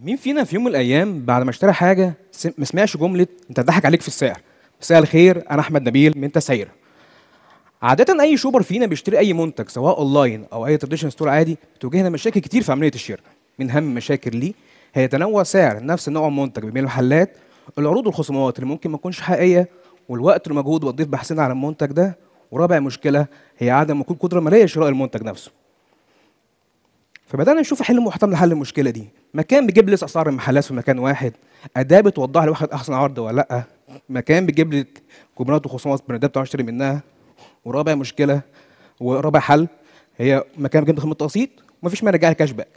مين فينا في يوم من الايام بعد ما اشترى حاجه ما سمعش جمله انت ضحك عليك في السعر مساء الخير انا احمد نبيل من تسعير عاده اي شوبر فينا بيشتري اي منتج سواء اونلاين او اي تراديشن ستور عادي بتواجهنا مشاكل كتير في عمليه الشراء من اهم مشاكل ليه هي تنوع سعر نفس نوع المنتج بين المحلات العروض والخصومات اللي ممكن ما تكونش حقيقيه والوقت والمجهود والضيف بحثنا على المنتج ده ورابع مشكله هي عدم وجود قدره ماليه لشراء المنتج نفسه فبدانا نشوف حل محتمل لحل المشكله دي مكان بيجيب لي اسعار المحلات في مكان واحد اداه بتوضح لي واحد احسن عرض ولا لا مكان بيجيب لي كوبونات وخصومات بنادات بتعرف تشتري منها ورابع مشكله ورابع حل هي مكان بيجيب لي خدمه تقسيط ومفيش مانع رجع كاش باك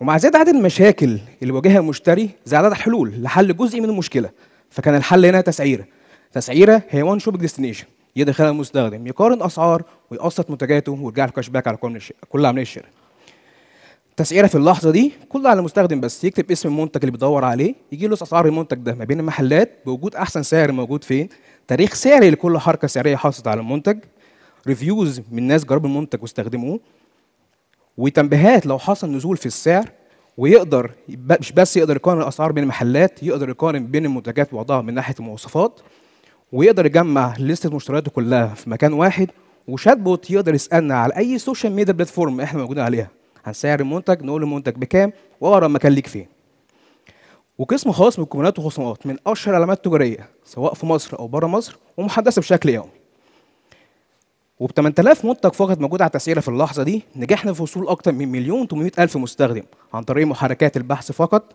ومع زيادة عدد المشاكل اللي واجهها المشتري زاد عدد الحلول لحل جزء من المشكله فكان الحل هنا تسعيره تسعيره هي وان شوب ديستنيشن يدخلها المستخدم يقارن اسعار ويقسط منتجاته ويرجع له كاش باك على كل عمليه الشراء تسعيره في اللحظه دي كلها على المستخدم بس يكتب اسم المنتج اللي بيدور عليه يجي له اسعار المنتج ده ما بين المحلات بوجود احسن سعر موجود فين تاريخ سعري لكل حركه سعريه حصلت على المنتج ريفيوز من ناس جربوا المنتج واستخدموه وتنبيهات لو حصل نزول في السعر ويقدر مش بس يقدر يقارن الاسعار بين المحلات يقدر يقارن بين المنتجات ببعضها من ناحيه المواصفات ويقدر يجمع لستة مشترياته كلها في مكان واحد وشات بوت يقدر يسالنا على اي سوشيال ميديا بلاتفورم احنا موجودين عليها عن سعر المنتج نقول المنتج بكام واقرا المكان ليك فين وقسم خاص من الكوبونات والخصومات من اشهر العلامات التجاريه سواء في مصر او بره مصر ومحدثه بشكل يومي وب 8000 منتج فقط موجود على التسعيره في اللحظه دي نجحنا في وصول اكثر من مليون 800 الف مستخدم عن طريق محركات البحث فقط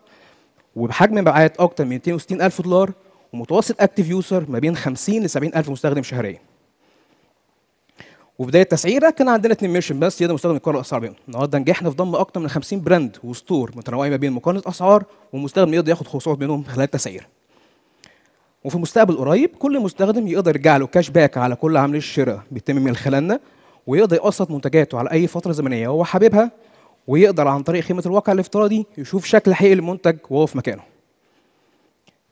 وبحجم مبيعات اكثر من 260 الف دولار ومتوسط اكتف يوزر ما بين 50 ل 70 الف مستخدم شهريا وبدايه تسعيره كان عندنا اثنين ميرشن بس يقدر مستخدم يقارن الاسعار بينهم النهارده نجحنا في ضم اكثر من 50 براند وستور متنوعه ما بين مقارنه اسعار ومستخدم يقدر ياخد خصوصات بينهم خلال التسعير وفي المستقبل القريب كل مستخدم يقدر يرجع له كاش باك على كل عمليه الشراء بيتم من خلالنا ويقدر يقسط منتجاته على اي فتره زمنيه هو حاببها ويقدر عن طريق خيمه الواقع الافتراضي يشوف شكل حقيقي للمنتج وهو في مكانه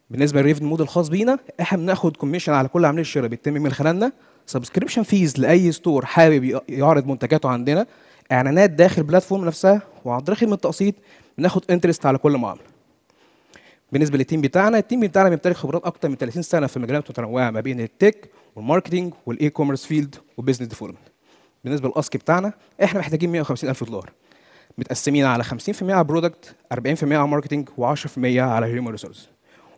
بالنسبه للريفن مود الخاص بينا احنا بناخد كوميشن على كل عمليه شراء بتتم من خلالنا سبسكريبشن فيز لاي ستور حابب يعرض منتجاته عندنا اعلانات داخل البلاتفورم نفسها وعن طريق خدمه التقسيط بناخد انترست على كل معامله بالنسبه للتيم بتاعنا التيم بتاعنا بيمتلك خبرات اكتر من 30 سنه في مجالات متنوعه ما بين التك والماركتنج والاي كوميرس فيلد وبزنس ديفولمنت بالنسبه للاسك بتاعنا احنا محتاجين 150 الف دولار متقسمين على 50% على برودكت 40% على ماركتنج و10% على هيومن ريسورس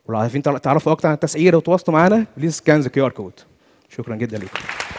ولو عايزين تعرفوا اكتر عن التسعيره وتواصلوا معانا بليز سكان ذا كيو ار كود شكرا جدا لكم